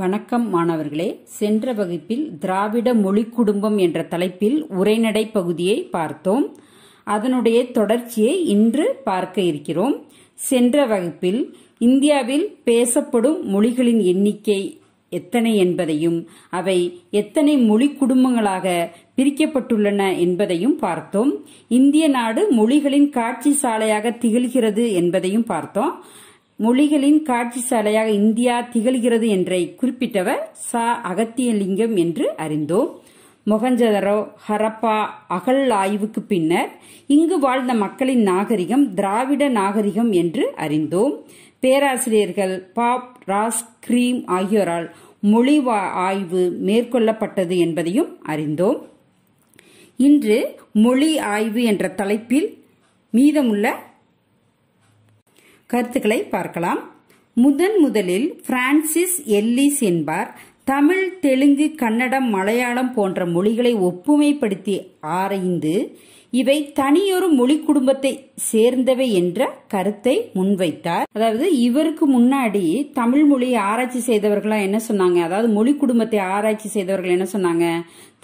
வணக்கம் மாணவர்களே சென்ற வகுப்பில் திராவிட மொழி குடும்பம் என்ற தலைப்பில் உரைநடை பகுதியை பார்த்தோம் அதனுடைய தொடர்ச்சியை இன்று பார்க்க இருக்கிறோம் சென்ற வகுப்பில் இந்தியாவில் பேசப்படும் மொழிகளின் எண்ணிக்கை எத்தனை என்பதையும் அவை எத்தனை மொழி குடும்பங்களாக பிரிக்கப்பட்டுள்ளன என்பதையும் பார்த்தோம் இந்திய நாடு மொழிகளின் காட்சி சாலையாக திகழ்கிறது என்பதையும் பார்த்தோம் மொழிகளின் காட்சி சாலையாக இந்தியா திகழ்கிறது என்றை குறிப்பிட்டவர் ச அகத்தியலிங்கம் என்று அறிந்தோம் மொகஞ்சதரோ ஹரப்பா அகல் ஆய்வுக்கு பின்னர் இங்கு வாழ்ந்த மக்களின் நாகரிகம் திராவிட நாகரிகம் என்று அறிந்தோம் பேராசிரியர்கள் பாப் ராஸ் கிரீம் ஆகியோரால் மொழி ஆய்வு மேற்கொள்ளப்பட்டது என்பதையும் அறிந்தோம் இன்று மொழி ஆய்வு என்ற தலைப்பில் மீதமுள்ள கருத்துக்களை பார்க்கலாம் முதன் முதலில் பிரான்சிஸ் எல்லிஸ் என்பார் தமிழ் தெலுங்கு கன்னடம் மலையாளம் போன்ற மொழிகளை ஒப்புமைப்படுத்தி ஆராய்ந்து இவை தனியொரு மொழி குடும்பத்தை சேர்ந்தவை என்ற கருத்தை முன்வைத்தார் அதாவது இவருக்கு முன்னாடி தமிழ் மொழியை ஆராய்ச்சி செய்தவர்களா என்ன சொன்னாங்க அதாவது மொழி குடும்பத்தை ஆராய்ச்சி செய்தவர்கள் என்ன சொன்னாங்க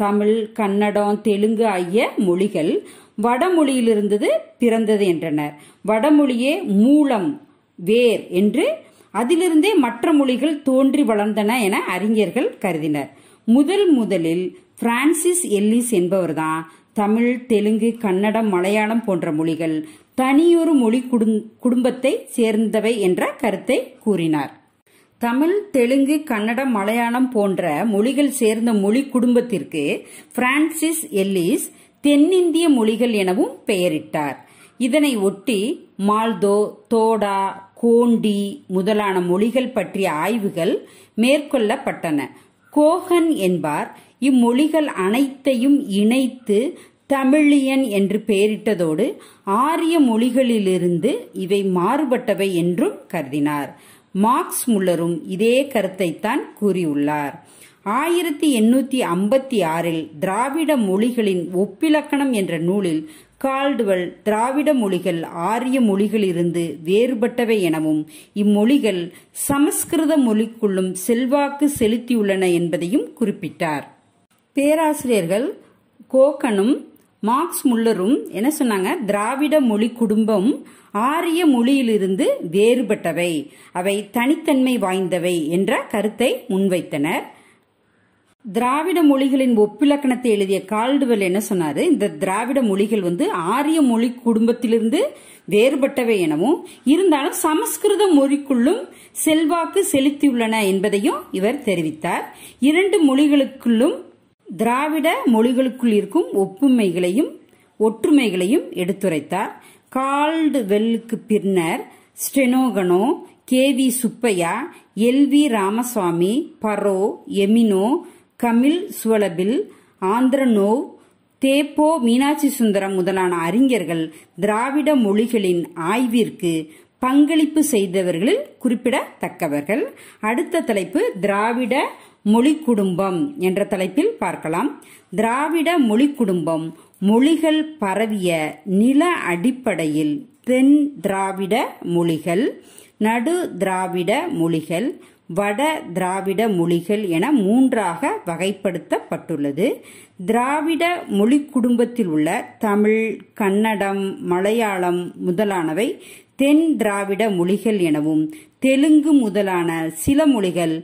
தமிழ் கன்னடம் தெலுங்கு ஆகிய மொழிகள் வடமொழியிலிருந்தது பிறந்தது என்றனர் வடமொழியே மூலம் வேர் என்று அதிலிருந்தே மற்ற மொழிகள் தோன்றி வளர்ந்தன என அறிஞர்கள் கருதினர் முதல் முதலில் பிரான்சிஸ் எல்லிஸ் என்பவர்தான் தமிழ் தெலுங்கு கன்னடம் மலையாளம் போன்ற மொழிகள் தனியொரு மொழி குடும்பத்தை சேர்ந்தவை என்ற கருத்தை கூறினார் தமிழ் தெலுங்கு கன்னடம் மலையாளம் போன்ற மொழிகள் சேர்ந்த மொழி குடும்பத்திற்கு பிரான்சிஸ் எல்லிஸ் தென்னிந்திய மொழிகள் எனவும் பெயரிட்டார் இதனை ஒட்டி மால்தோ தோடா கோண்டி முதலான மொழிகள் பற்றிய ஆய்வுகள் மேற்கொள்ளப்பட்டன கோகன் என்பார் இம்மொழிகள் அனைத்தையும் இணைத்து தமிழியன் என்று பெயரிட்டதோடு ஆரிய மொழிகளிலிருந்து இவை மாறுபட்டவை என்றும் கருதினார் மார்க்ஸ் முல்லரும் இதே கருத்தைத்தான் கூறியுள்ளார் ஆயிரத்தி எண்ணூற்றி ஐம்பத்தி ஆறில் திராவிட மொழிகளின் ஒப்பிலக்கணம் என்ற நூலில் கால்டுவல் திராவிட மொழிகள் ஆரிய மொழிகளிலிருந்து வேறுபட்டவை எனவும் இம்மொழிகள் சமஸ்கிருத மொழிக்குள்ளும் செல்வாக்கு செலுத்தியுள்ளன என்பதையும் குறிப்பிட்டார் பேராசிரியர்கள் கோகனும் மார்க்ஸ் முல்லரும் என்ன சொன்னாங்க திராவிட மொழி குடும்பம் ஆரிய மொழியிலிருந்து வேறுபட்டவை அவை தனித்தன்மை வாய்ந்தவை என்ற கருத்தை முன்வைத்தனர் திராவிட மொழிகளின் ஒப்பிலக்கணத்தை எழுதிய கால்டுவெல் என்ன சொன்னாரு இந்த திராவிட மொழிகள் வந்து ஆரிய மொழி குடும்பத்திலிருந்து வேறுபட்டவை எனவும் இருந்தாலும் சமஸ்கிருத மொழிக்குள்ளும் செல்வாக்கு செலுத்தியுள்ளன என்பதையும் இவர் தெரிவித்தார் இரண்டு மொழிகளுக்குள்ளும் திராவிட மொழிகளுக்குள் இருக்கும் ஒப்புமைகளையும் ஒற்றுமைகளையும் எடுத்துரைத்தார் கால்டுவெல்லுக்கு பின்னர் ஸ்டெனோகனோ K V Subbaiah L V Ramaswamy Burrow Emeneau Kamil Zvelebil Andronov தேப்போ மீனாட்சி சுந்தரம் முதலான அறிஞர்கள் திராவிட மொழிகளின் ஆய்விற்கு பங்களிப்பு செய்தவர்களில் குறிப்பிடத்தக்கவர்கள் அடுத்த தலைப்பு திராவிட மொழி குடும்பம் என்ற தலைப்பில் பார்க்கலாம் திராவிட மொழி குடும்பம் மொழிகள் பரவிய நில அடிப்படையில் தென் திராவிட மொழிகள் நடு திராவிட மொழிகள் வட திராவிட மொழிகள் என மூன்றாக வகைப்படுத்தப்பட்டுள்ளது திராவிட மொழி குடும்பத்தில் உள்ள தமிழ் கன்னடம் மலையாளம் முதலானவை தென் திராவிட மொழிகள் எனவும் தெலுங்கு முதலான சில மொழிகள்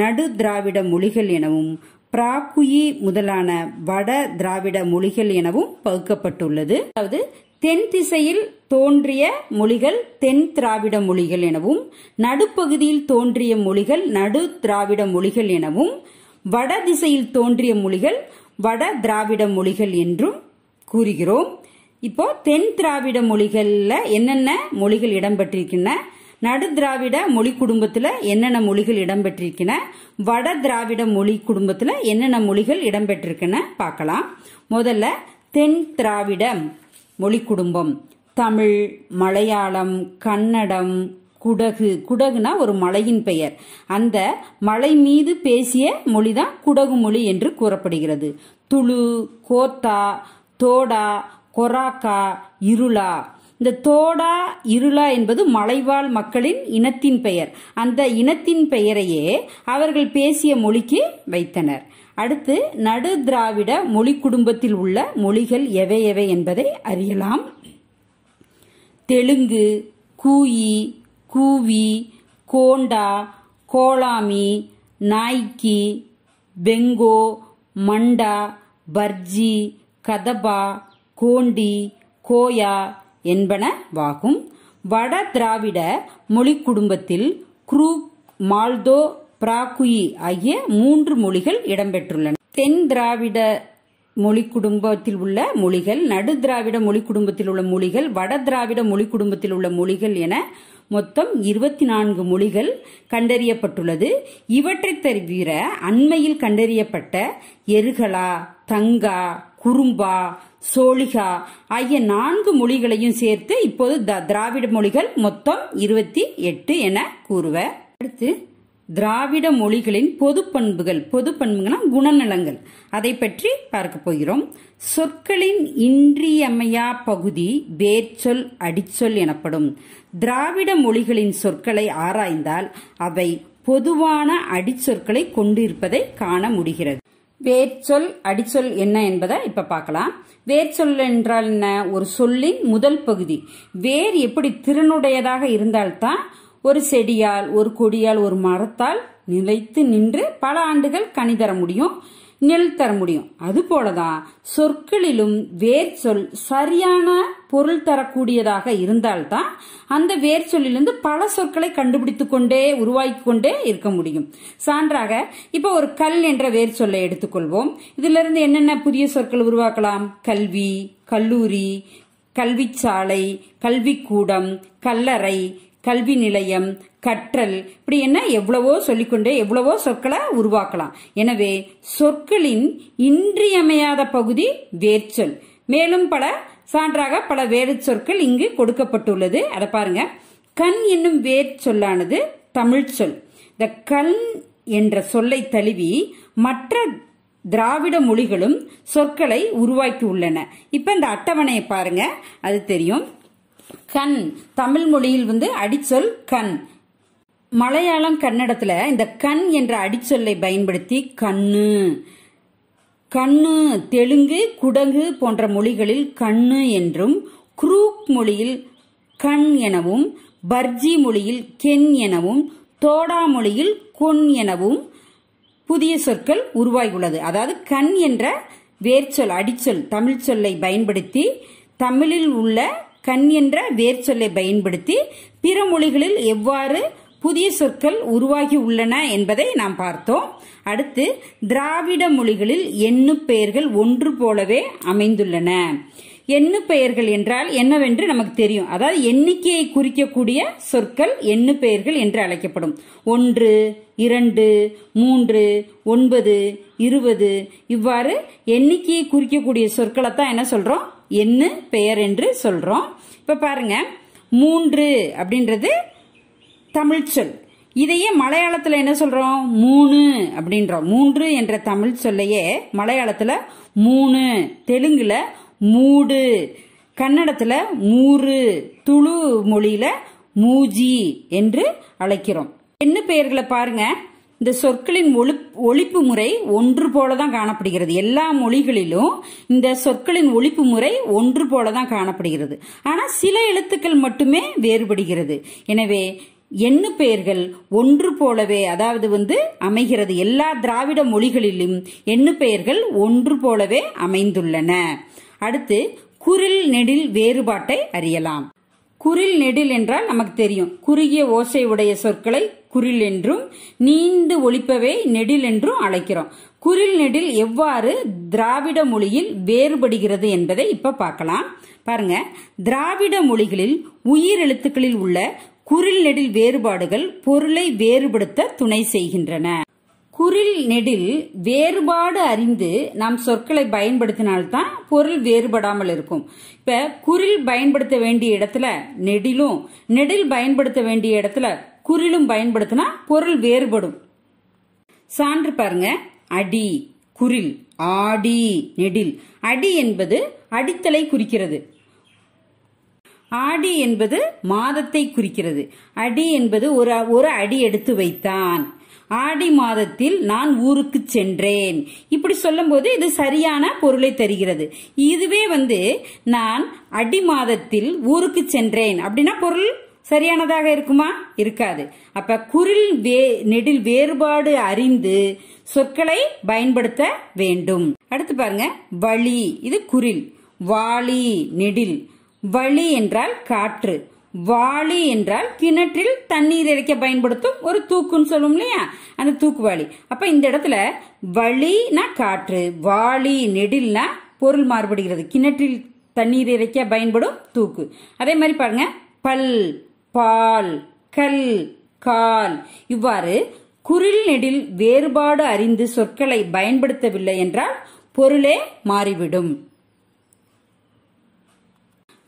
நடு திராவிட மொழிகள் எனவும் பிராக்குயி முதலான வட திராவிட மொழிகள் எனவும் பகுக்கப்பட்டுள்ளது அதாவது தென் திசையில் தோன்றிய மொழிகள் தென் திராவிட மொழிகள் எனவும் நடுப்பகுதியில் தோன்றிய மொழிகள் நடு திராவிட மொழிகள் எனவும் வட திசையில் தோன்றிய மொழிகள் வட திராவிட மொழிகள் என்றும் கூறுகிறோம் இப்போ தென் திராவிட மொழிகள்ல என்னென்ன மொழிகள் இடம்பெற்றிருக்கின்றன நடு திராவிட மொழி குடும்பத்துல என்னென்ன மொழிகள் இடம்பெற்றிருக்கின வட திராவிட மொழி குடும்பத்துல என்னென்ன மொழிகள் இடம்பெற்றிருக்கின பார்க்கலாம் முதல்ல தென் திராவிட மொழி குடும்பம் தமிழ் மலையாளம் கன்னடம் குடகு குடகுனா ஒரு மலையின் பெயர் அந்த மலை மீது பேசிய மொழிதான் குடகு மொழி என்று கூறப்படுகிறது துளு கோத்தா தோடா கொராக்கா இருளா இந்த தோடா இருளா என்பது மலைவாழ் மக்களின் இனத்தின் பெயர் அந்த இனத்தின் பெயரையே அவர்கள் பேசிய மொழிக்கு வைத்தனர் அடுத்து நடு திராவிட மொழி குடும்பத்தில் உள்ள மொழிகள் எவை எவை என்பதை அறியலாம் தெலுங்கு கூயி கூவி கோண்டா கோலாமி நாய்க்கி பெங்கோ மண்டா பர்ஜி கதபா கோண்டி கோயா என்பன வாகும் வட திராவிட மொழி குடும்பத்தில் குரூக் மால்தோ பிராகுயி ஆகிய மூன்று மொழிகள் இடம்பெற்றுள்ளன தென் திராவிட மொழி குடும்பத்தில் உள்ள மொழிகள் நடு திராவிட மொழி குடும்பத்தில் உள்ள மொழிகள் வட திராவிட மொழி குடும்பத்தில் உள்ள மொழிகள் என மொத்தம் இருபத்தி நான்கு மொழிகள் கண்டறியப்பட்டுள்ளது இவற்றை தவிர அண்மையில் கண்டறியப்பட்ட எருகலா தங்கா குறும்பா சோழிகா ஆகிய நான்கு மொழிகளையும் சேர்த்து இப்போது திராவிட மொழிகள் மொத்தம் இருபத்தி எட்டு என கூறுவர் அடுத்து திராவிட மொழிகளின் பொது பண்புகள் பொது பண்புகள்னா குணநலங்கள் அதை பற்றி பார்க்க போகிறோம் சொற்களின் இன்றியமையா பகுதி வேர்ச்சொல் அடிச்சொல் எனப்படும் திராவிட மொழிகளின் சொற்களை ஆராய்ந்தால் அவை பொதுவான அடிச்சொற்களை கொண்டிருப்பதை காண முடிகிறது வேர்ச்சொல் அடிச்சொல் என்ன என்பதை இப்ப பார்க்கலாம் வேர்ச்சொல் என்றால் என்ன ஒரு சொல்லின் முதல் பகுதி வேர் எப்படி திறனுடையதாக இருந்தால்தான் ஒரு செடியால் ஒரு கொடியால் ஒரு மரத்தால் நிலைத்து நின்று பல ஆண்டுகள் கனி தர முடியும் நெல் தர முடியும் அது போலதான் சொற்களிலும் வேர் சொல் சரியான பொருள் தரக்கூடியதாக இருந்தால்தான் அந்த வேர் சொல்லிலிருந்து பல சொற்களை கண்டுபிடித்து கொண்டே உருவாக்கி கொண்டே இருக்க முடியும் சான்றாக இப்போ ஒரு கல் என்ற வேர் சொல்லை எடுத்துக்கொள்வோம் இதுல இருந்து என்னென்ன புதிய சொற்கள் உருவாக்கலாம் கல்வி கல்லூரி கல்விச்சாலை கல்விக்கூடம் கல்லறை கல்வி நிலையம் கற்றல் இப்படி என்ன எவ்வளவோ சொல்லிக்கொண்டே எவ்வளவோ சொற்களை உருவாக்கலாம் எனவே சொற்களின் இன்றியமையாத பகுதி வேர்ச்சொல் மேலும் பல சான்றாக பல வேறு சொற்கள் இங்கு கொடுக்கப்பட்டுள்ளது அதை பாருங்க கண் என்னும் வேர் சொல்லானது தமிழ் சொல் இந்த கண் என்ற சொல்லை தழுவி மற்ற திராவிட மொழிகளும் சொற்களை உருவாக்கி உள்ளன இப்ப இந்த அட்டவணையை பாருங்க அது தெரியும் கண் தமிழ் மொழியில் வந்து அடிச்சொல் கண் மலையாளம் கன்னடத்துல இந்த கண் என்ற அடிச்சொல்லை பயன்படுத்தி கண்ணு கண்ணு தெலுங்கு குடங்கு போன்ற மொழிகளில் கண்ணு என்றும் குரூக் மொழியில் கண் எனவும் பர்ஜி மொழியில் கென் எனவும் தோடா மொழியில் கொன் எனவும் புதிய சொற்கள் உருவாகியுள்ளது அதாவது கண் என்ற வேர்ச்சொல் அடிச்சொல் தமிழ் சொல்லை பயன்படுத்தி தமிழில் உள்ள கண் என்ற வேர் சொல்லை பயன்படுத்தி பிற மொழிகளில் எவ்வாறு புதிய சொற்கள் உருவாகி உள்ளன என்பதை நாம் பார்த்தோம் அடுத்து திராவிட மொழிகளில் எண்ணு பெயர்கள் ஒன்று போலவே அமைந்துள்ளன எண்ணு பெயர்கள் என்றால் என்னவென்று நமக்கு தெரியும் அதாவது எண்ணிக்கையை குறிக்கக்கூடிய சொற்கள் எண்ணு பெயர்கள் என்று அழைக்கப்படும் ஒன்று இரண்டு மூன்று ஒன்பது இருபது இவ்வாறு எண்ணிக்கையை குறிக்கக்கூடிய சொற்களை தான் என்ன சொல்றோம் என்ன பெயர் என்று சொல்கிறோம் இப்போ பாருங்க மூன்று அப்படின்றது தமிழ் சொல் இதையே மலையாளத்தில் என்ன சொல்கிறோம் மூணு அப்படின்றோம் மூன்று என்ற தமிழ் சொல்லையே மலையாளத்தில் மூணு தெலுங்கில் மூடு கன்னடத்தில் மூறு துளு மொழியில் மூஜி என்று அழைக்கிறோம் என்ன பெயர்களை பாருங்கள் இந்த சொற்களின் ஒழு ஒழிப்பு முறை ஒன்று போலதான் காணப்படுகிறது எல்லா மொழிகளிலும் இந்த சொற்களின் ஒழிப்பு முறை ஒன்று போலதான் காணப்படுகிறது ஆனால் சில எழுத்துக்கள் மட்டுமே வேறுபடுகிறது எனவே எண்ணு பெயர்கள் ஒன்று போலவே அதாவது வந்து அமைகிறது எல்லா திராவிட மொழிகளிலும் எண்ணு பெயர்கள் ஒன்று போலவே அமைந்துள்ளன அடுத்து குரில் நெடில் வேறுபாட்டை அறியலாம் குரில் நெடில் என்றால் நமக்கு தெரியும் குறுகிய ஓசை உடைய சொற்களை குரில் என்றும் நீந்து ஒழிப்பவை நெடில் என்றும் அழைக்கிறோம் குரில் நெடில் எவ்வாறு திராவிட மொழியில் வேறுபடுகிறது என்பதை இப்ப பார்க்கலாம் பாருங்க திராவிட மொழிகளில் உயிர் எழுத்துக்களில் உள்ள குரில் நெடில் வேறுபாடுகள் பொருளை வேறுபடுத்த துணை செய்கின்றன குரில் நெடில் வேறுபாடு அறிந்து நாம் சொற்களை பயன்படுத்தினால்தான் பொருள் வேறுபடாமல் இருக்கும் இப்ப குரில் பயன்படுத்த வேண்டிய இடத்துல நெடிலும் நெடில் பயன்படுத்த வேண்டிய இடத்துல குறிலும் பயன்படுத்தினா பொருள் வேறுபடும் சான்று பாருங்க அடி குறில் ஆடி நெடில் அடி என்பது அடித்தலை குறிக்கிறது ஆடி என்பது மாதத்தை குறிக்கிறது அடி என்பது ஒரு ஒரு அடி எடுத்து வைத்தான் ஆடி மாதத்தில் நான் ஊருக்கு சென்றேன் இப்படி சொல்லும் போது இது சரியான பொருளை தருகிறது இதுவே வந்து நான் அடி மாதத்தில் ஊருக்கு சென்றேன் அப்படின்னா பொருள் சரியானதாக இருக்குமா இருக்காது அப்ப குரில் வே நெடில் வேறுபாடு அறிந்து சொற்களை பயன்படுத்த வேண்டும் அடுத்து பாருங்க வழி இது குரில் வாளி நெடில் வழி என்றால் காற்று வாளி என்றால் கிணற்றில் தண்ணீர் இறைக்க பயன்படுத்தும் ஒரு தூக்குன்னு சொல்லும் இல்லையா அந்த தூக்கு வாளி அப்ப இந்த இடத்துல வழினா காற்று வாளி நெடில்னா பொருள் மாறுபடுகிறது கிணற்றில் தண்ணீர் இறைக்க பயன்படும் தூக்கு அதே மாதிரி பாருங்க பல் பால் கல் கால் இவ்வாறு குரில் நெடில் வேறுபாடு அறிந்து சொற்களை பயன்படுத்தவில்லை என்றால் பொருளே மாறிவிடும்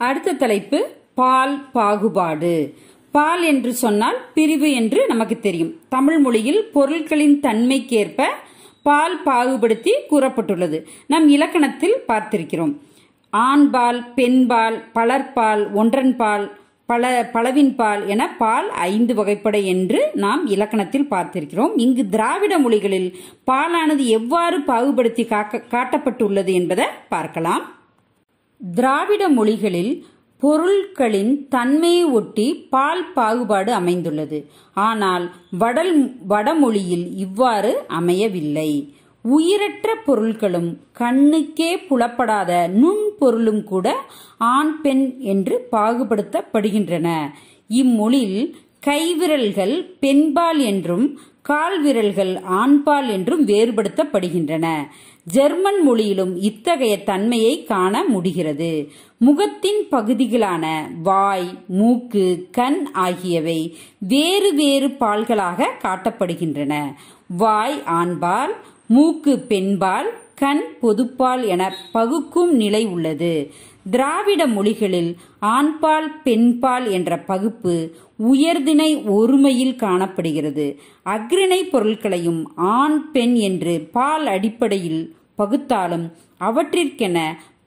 அடுத்த தலைப்பு பால் பாகுபாடு பால் என்று சொன்னால் பிரிவு என்று நமக்கு தெரியும் தமிழ் மொழியில் பொருட்களின் தன்மைக்கேற்ப பால் பாகுபடுத்தி கூறப்பட்டுள்ளது நம் இலக்கணத்தில் பார்த்திருக்கிறோம் ஆண்பால் பெண்பால் பலர்பால் ஒன்றன்பால் பல பலவின் பால் என பால் ஐந்து வகைப்படை என்று நாம் இலக்கணத்தில் பார்த்திருக்கிறோம் இங்கு திராவிட மொழிகளில் பாலானது எவ்வாறு பாகுபடுத்தி காட்டப்பட்டுள்ளது என்பதை பார்க்கலாம் திராவிட மொழிகளில் பொருட்களின் தன்மையை ஒட்டி பால் பாகுபாடு அமைந்துள்ளது ஆனால் வடல் வடமொழியில் இவ்வாறு அமையவில்லை உயிரற்ற பொருள்களும் கண்ணுக்கே புலப்படாத நுண்பொருளும் கூட ஆண் பெண் என்று பாகுபடுத்தப்படுகின்றன இம்மொழியில் கைவிரல்கள் பெண்பால் என்றும் கால் விரல்கள் ஆண்பால் என்றும் வேறுபடுத்தப்படுகின்றன ஜெர்மன் மொழியிலும் இத்தகைய தன்மையை காண முடிகிறது முகத்தின் பகுதிகளான வாய் மூக்கு கண் ஆகியவை வேறு வேறு பால்களாக காட்டப்படுகின்றன வாய் ஆண்பால் மூக்கு பெண்பால் கண் பொதுப்பால் என பகுக்கும் நிலை உள்ளது திராவிட மொழிகளில் ஆண்பால் பெண்பால் என்ற பகுப்பு உயர்திணை ஒருமையில் காணப்படுகிறது அக்ரிணை பொருட்களையும் ஆண் பெண் என்று பால் அடிப்படையில் பகுத்தாலும் அவற்றிற்கென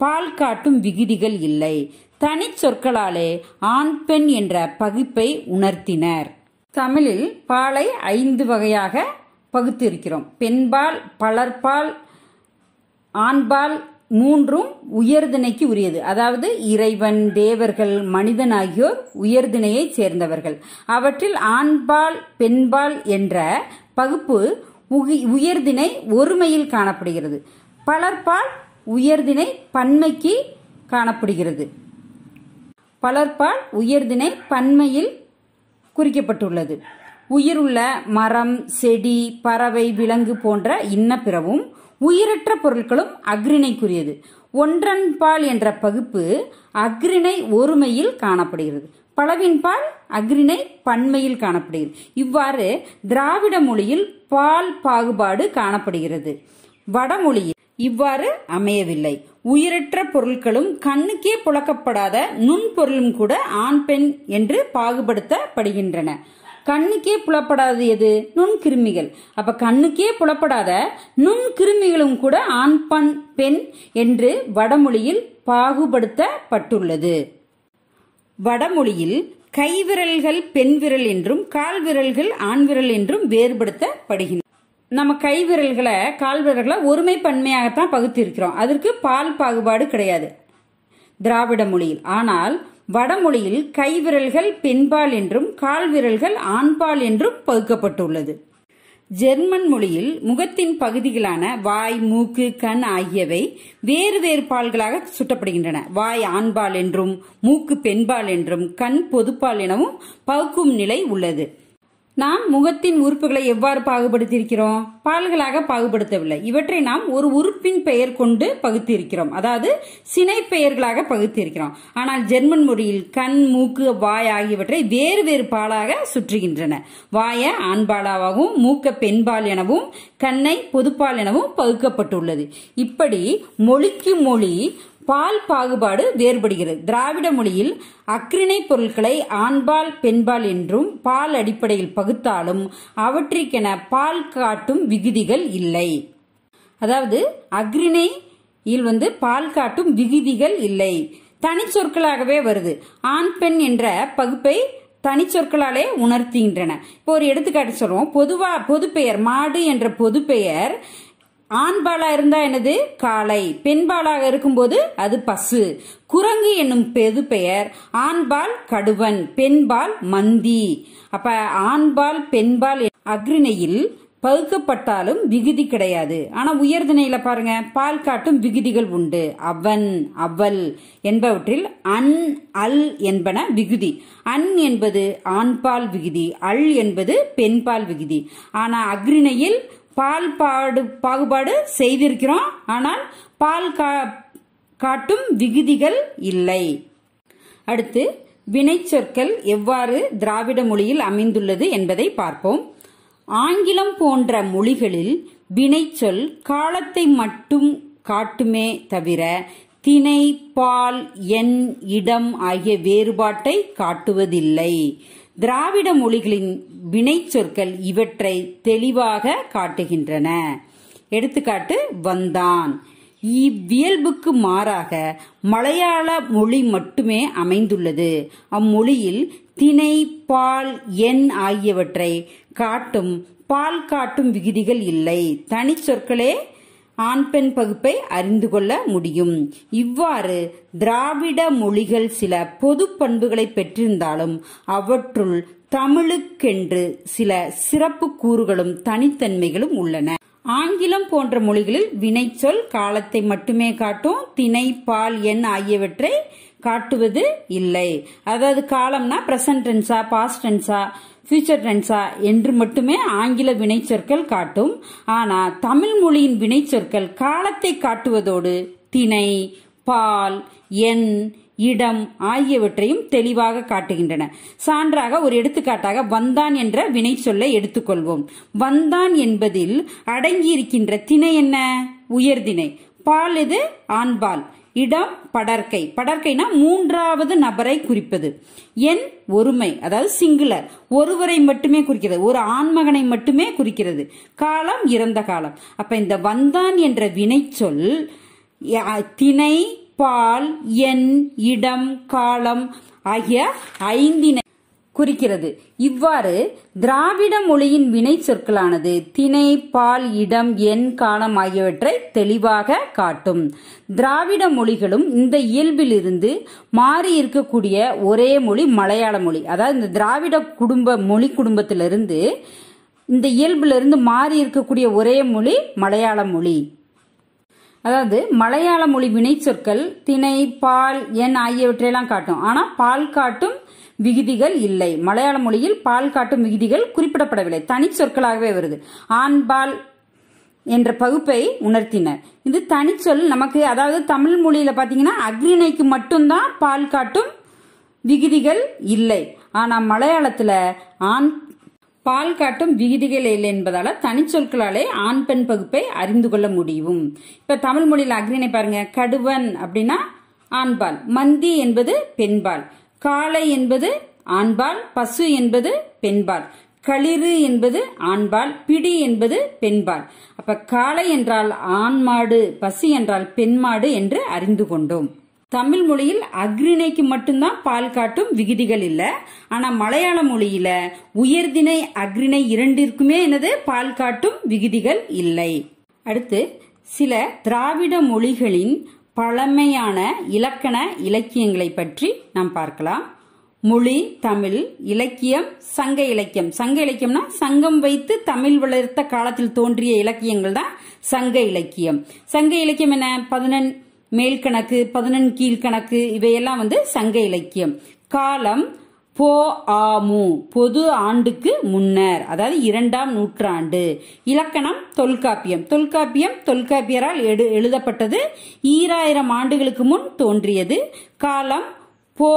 பால் காட்டும் விகுதிகள் இல்லை தனி சொற்களாலே ஆண் பெண் என்ற பகுப்பை உணர்த்தினர் தமிழில் பாலை ஐந்து வகையாக பகுத்து இருக்கிறோம் பெண்பால் பலர்பால் ஆண்பால் மூன்றும் உயர்திணைக்கு உரியது அதாவது இறைவன் தேவர்கள் மனிதன் ஆகியோர் உயர்திணையை சேர்ந்தவர்கள் அவற்றில் ஆண்பால் பெண்பால் என்ற பகுப்பு உயர்தினை ஒருமையில் காணப்படுகிறது பலர்பால் உயர்தினை பன்மைக்கு காணப்படுகிறது பலர்பால் உயர்தினை பன்மையில் குறிக்கப்பட்டுள்ளது உயிருள்ள மரம் செடி பறவை விலங்கு போன்ற இன்ன பிறவும் உயிரற்ற பொருட்களும் அக்ரிணைக்குரியது ஒன்றன்பால் என்ற பகுப்பு அக்ரிணை ஒருமையில் காணப்படுகிறது பலவின்பால் அக்ரிணை பன்மையில் காணப்படுகிறது இவ்வாறு திராவிட மொழியில் பால் பாகுபாடு காணப்படுகிறது வடமொழியில் இவ்வாறு அமையவில்லை உயிரற்ற பொருட்களும் கண்ணுக்கே புழக்கப்படாத நுண்பொருளும் கூட ஆண் பெண் என்று பாகுபடுத்தப்படுகின்றன கண்ணுக்கே புலப்படாதது எது நுண்கிருமிகள் அப்ப கண்ணுக்கே புலப்படாத நுண்கிருமிகளும் கூட ஆண் பண் பெண் என்று வடமொழியில் பாகுபடுத்தப்பட்டுள்ளது வடமொழியில் கைவிரல்கள் பெண் விரல் என்றும் கால் விரல்கள் ஆண் விரல் என்றும் வேறுபடுத்தப்படுகின்றன நம்ம கைவிரல்களை கால் விரல்களை ஒருமை பன்மையாகத்தான் பகுத்திருக்கிறோம் அதற்கு பால் பாகுபாடு கிடையாது திராவிட மொழியில் ஆனால் வடமொழியில் கைவிரல்கள் பெண்பால் என்றும் கால்விரல்கள் ஆண்பால் என்றும் பகுக்கப்பட்டுள்ளது ஜெர்மன் மொழியில் முகத்தின் பகுதிகளான வாய் மூக்கு கண் ஆகியவை வேறு வேறு பால்களாக சுட்டப்படுகின்றன வாய் ஆண்பால் என்றும் மூக்கு பெண்பால் என்றும் கண் பொதுப்பால் எனவும் பகுக்கும் நிலை உள்ளது நாம் முகத்தின் உறுப்புகளை எவ்வாறு பாகுபடுத்தியிருக்கிறோம் பால்களாக பாகுபடுத்தவில்லை இவற்றை நாம் ஒரு உறுப்பின் பெயர் கொண்டு பகுத்து இருக்கிறோம் அதாவது சினை பெயர்களாக பகுத்து இருக்கிறோம் ஆனால் ஜெர்மன் மொழியில் கண் மூக்கு வாய் ஆகியவற்றை வேறு வேறு பாலாக சுற்றுகின்றன வாய ஆண்பாலாகவும் மூக்க பெண்பால் எனவும் கண்ணை பொதுப்பால் எனவும் பகுக்கப்பட்டுள்ளது இப்படி மொழிக்கு மொழி பால் பாகுபாடு வேறுபடுகிறது திராவிட மொழியில் அக்ரிணை பொருட்களை ஆண்பால் பெண்பால் என்றும் பால் அடிப்படையில் பகுத்தாலும் அவற்றிற்கென பால் காட்டும் விகுதிகள் இல்லை அதாவது அக்ரிணையில் வந்து பால் காட்டும் விகுதிகள் இல்லை தனி சொற்களாகவே வருது ஆண் பெண் என்ற பகுப்பை தனி சொற்களாலே உணர்த்துகின்றன இப்போ ஒரு எடுத்துக்காட்டு சொல்லுவோம் பொதுவா பொது பெயர் மாடு என்ற பொது பெயர் ஆண்பாலா இருந்தா என்னது காளை பெண்பாலாக இருக்கும்போது அது பசு குரங்கு என்னும் பெது பெயர் ஆண்பால் கடுவன் பெண்பால் மந்தி அப்ப ஆண்பால் பெண்பால் அக்ரிணையில் பகுக்கப்பட்டாலும் விகுதி கிடையாது ஆனா உயர்தினையில பாருங்க பால் காட்டும் விகுதிகள் உண்டு அவன் அவள் என்பவற்றில் அன் அல் என்பன விகுதி அன் என்பது ஆண்பால் விகுதி அல் என்பது பெண்பால் விகுதி ஆனா அக்ரிணையில் பால் பாடு பாகுபாடு செய்திருக்கிறோம் ஆனால் பால் கா காட்டும் விகுதிகள் இல்லை அடுத்து வினைச்சொற்கள் எவ்வாறு திராவிட மொழியில் அமைந்துள்ளது என்பதை பார்ப்போம் ஆங்கிலம் போன்ற மொழிகளில் வினைச்சொல் காலத்தை மட்டும் காட்டுமே தவிர திணை பால் எண் இடம் ஆகிய வேறுபாட்டை காட்டுவதில்லை திராவிட மொழிகளின் வினை சொற்கள் இவற்றை தெளிவாக காட்டுகின்றன எடுத்துக்காட்டு வந்தான் இவ்வியல்புக்கு மாறாக மலையாள மொழி மட்டுமே அமைந்துள்ளது அம்மொழியில் திணை பால் எண் ஆகியவற்றை காட்டும் பால் காட்டும் விகுதிகள் இல்லை தனி சொற்களே ஆண் பெண் பகுப்பை அறிந்து கொள்ள முடியும் இவ்வாறு திராவிட மொழிகள் சில பொது பண்புகளை பெற்றிருந்தாலும் அவற்றுள் தமிழுக்கென்று சில சிறப்பு கூறுகளும் தனித்தன்மைகளும் உள்ளன ஆங்கிலம் போன்ற மொழிகளில் வினைச்சொல் காலத்தை மட்டுமே காட்டும் திணை பால் எண் ஆகியவற்றை காட்டுவது இல்லை அதாவது காலம்னா பிரசன்டென்ஸா பாஸ்டென்ஸா ஃபியூச்சர் டென்ஸா என்று மட்டுமே ஆங்கில வினைச்சொற்கள் காட்டும் ஆனால் தமிழ் மொழியின் வினைச்சொற்கள் காலத்தை காட்டுவதோடு திணை பால் எண் இடம் ஆகியவற்றையும் தெளிவாக காட்டுகின்றன சான்றாக ஒரு எடுத்துக்காட்டாக வந்தான் என்ற வினை சொல்லை எடுத்துக்கொள்வோம் வந்தான் என்பதில் அடங்கியிருக்கின்ற திணை என்ன உயர்திணை பால் இது ஆண்பால் இடம் படற்கை படற்கைனா மூன்றாவது நபரை குறிப்பது என் ஒருமை அதாவது சிங்குலர் ஒருவரை மட்டுமே குறிக்கிறது ஒரு ஆண்மகனை மட்டுமே குறிக்கிறது காலம் இறந்த காலம் அப்ப இந்த வந்தான் என்ற வினைச்சொல் திணை பால் எண் இடம் காலம் ஆகிய ஐந்தினை குறிக்கிறது இவ்வாறு திராவிட மொழியின் வினை சொற்களானது திணை பால் இடம் எண் காலம் ஆகியவற்றை தெளிவாக காட்டும் திராவிட மொழிகளும் இந்த இயல்பிலிருந்து மாறி இருக்கக்கூடிய ஒரே மொழி மலையாள மொழி அதாவது இந்த திராவிட குடும்ப மொழி குடும்பத்திலிருந்து இந்த இயல்பிலிருந்து மாறி இருக்கக்கூடிய ஒரே மொழி மலையாள மொழி அதாவது மலையாள மொழி வினை சொற்கள் திணை பால் எண் ஆகியவற்றையெல்லாம் காட்டும் ஆனால் பால் காட்டும் விகுதிகள் இல்லை மலையாள மொழியில் பால் காட்டும் விகுதிகள் குறிப்பிடப்படவில்லை தனி சொற்களாகவே வருது ஆண்பால் என்ற பகுப்பை உணர்த்தினர் இது தனிச்சொல் நமக்கு அதாவது தமிழ் மொழியில பாத்தீங்கன்னா அக்ரிணைக்கு மட்டும்தான் பால் காட்டும் விகுதிகள் இல்லை ஆனால் மலையாளத்தில் ஆண் பால் காட்டும் விகுதிகள் இல்லை என்பதால தனிச்சொற்களாலே ஆண் பெண் பகுப்பை அறிந்து கொள்ள முடியும் இப்ப தமிழ் மொழியில அக்ரிணை பாருங்க கடுவன் அப்படின்னா ஆண்பால் மந்தி என்பது பெண்பால் காளை என்பது ஆண்பால் பசு என்பது பெண்பால் களிறு என்பது ஆண்பால் பிடி என்பது பெண்பால் அப்ப காளை என்றால் ஆண் மாடு பசு என்றால் பெண் மாடு என்று அறிந்து கொண்டோம் தமிழ் மொழியில் அக்ரிணைக்கு மட்டும்தான் பால் காட்டும் விகுதிகள் இல்ல ஆனா மலையாள மொழியில உயர்தினை அக்ரிணை இரண்டிற்குமே எனது பால் காட்டும் விகுதிகள் இல்லை அடுத்து சில திராவிட மொழிகளின் பழமையான இலக்கண இலக்கியங்களை பற்றி நாம் பார்க்கலாம் மொழி தமிழ் இலக்கியம் சங்க இலக்கியம் சங்க இலக்கியம்னா சங்கம் வைத்து தமிழ் வளர்த்த காலத்தில் தோன்றிய இலக்கியங்கள் தான் சங்க இலக்கியம் சங்க இலக்கியம் என்ன பதினெண் மேல் கணக்கு பதினெண் கீழ்கணக்கு இவையெல்லாம் வந்து சங்க இலக்கியம் காலம் போ ஆமு பொது ஆண்டுக்கு முன்னர் அதாவது இரண்டாம் நூற்றாண்டு இலக்கணம் தொல்காப்பியம் தொல்காப்பியம் தொல்காப்பியரால் எடு எழுதப்பட்டது ஈராயிரம் ஆண்டுகளுக்கு முன் தோன்றியது காலம் போ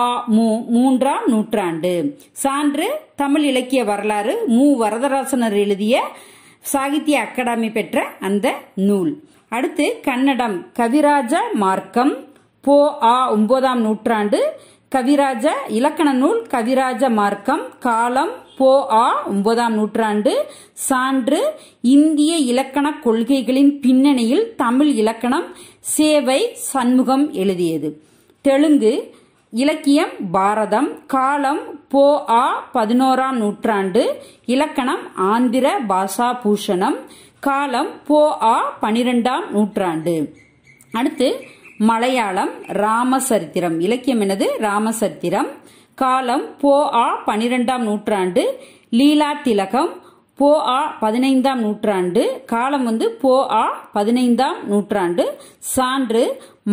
ஆ மு மூன்றாம் நூற்றாண்டு சான்று தமிழ் இலக்கிய வரலாறு மு வரதராசனர் எழுதிய சாகித்ய அகாடமி பெற்ற அந்த நூல் அடுத்து கன்னடம் கவிராஜ மார்க்கம் போ ஆ ஒன்பதாம் நூற்றாண்டு கவிராஜ இலக்கண நூல் கவிராஜ மார்க்கம் காலம் போ ஆ ஒன்பதாம் நூற்றாண்டு சான்று இந்திய இலக்கண கொள்கைகளின் பின்னணியில் தமிழ் இலக்கணம் சேவை சண்முகம் எழுதியது தெலுங்கு இலக்கியம் பாரதம் காலம் போ ஆ பதினோராம் நூற்றாண்டு இலக்கணம் ஆந்திர பாஷா பூஷணம் காலம் போ ஆ பனிரெண்டாம் நூற்றாண்டு அடுத்து மலையாளம் ராமசரித்திரம் இலக்கியம் எனது ராமசரித்திரம் காலம் போ ஆ பனிரெண்டாம் நூற்றாண்டு லீலா திலகம் போ ஆ பதினைந்தாம் நூற்றாண்டு காலம் வந்து போ ஆ பதினைந்தாம் நூற்றாண்டு சான்று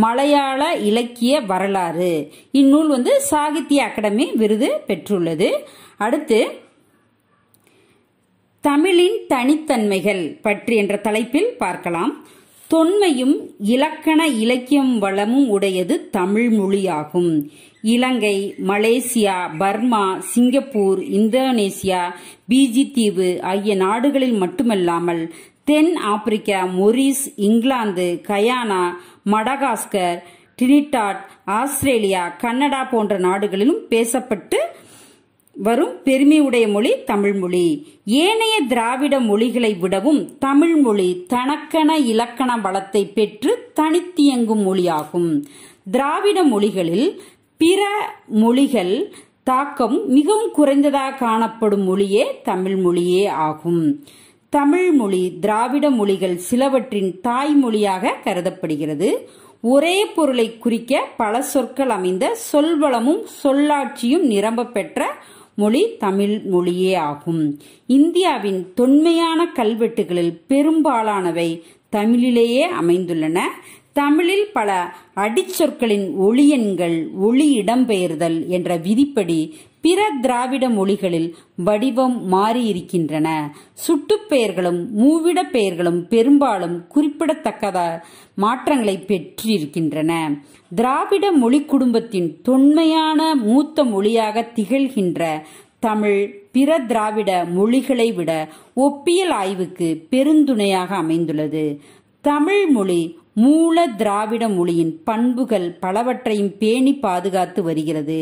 மலையாள இலக்கிய வரலாறு இந்நூல் வந்து சாகித்ய அகாடமி விருது பெற்றுள்ளது அடுத்து தமிழின் தனித்தன்மைகள் பற்றி என்ற தலைப்பில் பார்க்கலாம் தொன்மையும் இலக்கண இலக்கியம் வளமும் உடையது தமிழ் மொழியாகும் Ilangai Malaysia Burma Singapore Indonesia Fiji தீவு ஆகிய நாடுகளில் மட்டுமல்லாமல் தென் Africa Mauritius England Guyana Madagascar Trinidad Australia Canada போன்ற நாடுகளிலும் பேசப்பட்டு வரும் பெருமையுடைய மொழி தமிழ்மொழி ஏனைய திராவிட மொழிகளை விடவும் தமிழ்மொழி தனக்கென இலக்கண வளத்தை பெற்று தனித்தியங்கும் மொழியாகும் திராவிட மொழிகளில் பிற மொழிகள் தாக்கம் மிகவும் குறைந்ததாக காணப்படும் மொழியே தமிழ் மொழியே ஆகும் தமிழ் மொழி திராவிட மொழிகள் சிலவற்றின் தாய்மொழியாக கருதப்படுகிறது ஒரே பொருளை குறிக்க பல சொற்கள் அமைந்த சொல்வளமும் சொல்லாட்சியும் நிரம்ப பெற்ற மொழி தமிழ் மொழியே ஆகும் இந்தியாவின் தொன்மையான கல்வெட்டுகளில் பெரும்பாலானவை தமிழிலேயே அமைந்துள்ளன தமிழில் பல அடிச்சொற்களின் ஒளியன்கள் ஒளி இடம்பெயர்தல் என்ற விதிப்படி பிற திராவிட மொழிகளில் வடிவம் மாறியிருக்கின்றன சுட்டுப்பெயர்களும் மூவிட பெயர்களும் பெரும்பாலும் குறிப்பிடத்தக்கத மாற்றங்களை பெற்றிருக்கின்றன திராவிட மொழி குடும்பத்தின் தொன்மையான மூத்த மொழியாக திகழ்கின்ற தமிழ் பிற திராவிட மொழிகளை விட ஒப்பியல் ஆய்வுக்கு பெருந்துணையாக அமைந்துள்ளது தமிழ் மொழி மூல திராவிட மொழியின் பண்புகள் பலவற்றையும் பேணி பாதுகாத்து வருகிறது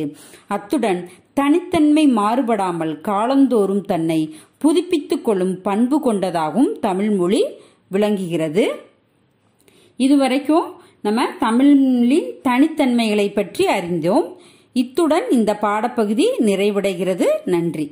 அத்துடன் தனித்தன்மை மாறுபடாமல் காலந்தோறும் தன்னை புதுப்பித்துக் கொள்ளும் பண்பு கொண்டதாகவும் தமிழ்மொழி விளங்குகிறது இதுவரைக்கும் நம்ம தமிழ்மொழியின் தனித்தன்மைகளை பற்றி அறிந்தோம் இத்துடன் இந்த பாடப்பகுதி நிறைவடைகிறது நன்றி